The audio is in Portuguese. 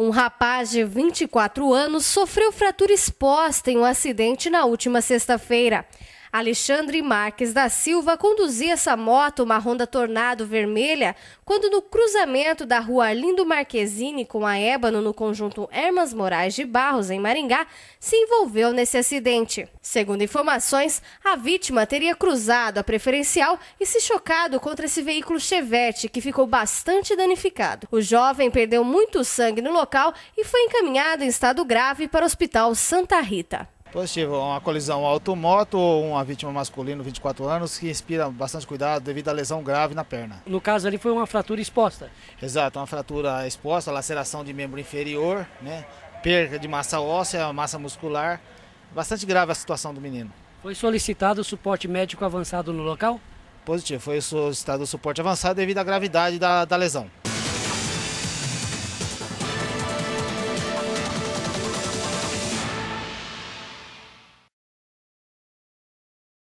Um rapaz de 24 anos sofreu fratura exposta em um acidente na última sexta-feira. Alexandre Marques da Silva conduzia essa moto, uma Honda Tornado vermelha, quando no cruzamento da rua Arlindo Marquezine com a Ébano no conjunto Hermas Moraes de Barros, em Maringá, se envolveu nesse acidente. Segundo informações, a vítima teria cruzado a preferencial e se chocado contra esse veículo Chevette, que ficou bastante danificado. O jovem perdeu muito sangue no local e foi encaminhado em estado grave para o Hospital Santa Rita. Positivo, uma colisão automoto, uma vítima masculina, 24 anos, que inspira bastante cuidado devido à lesão grave na perna. No caso ali foi uma fratura exposta? Exato, uma fratura exposta, laceração de membro inferior, né? perca de massa óssea, massa muscular. Bastante grave a situação do menino. Foi solicitado suporte médico avançado no local? Positivo, foi solicitado suporte avançado devido à gravidade da, da lesão.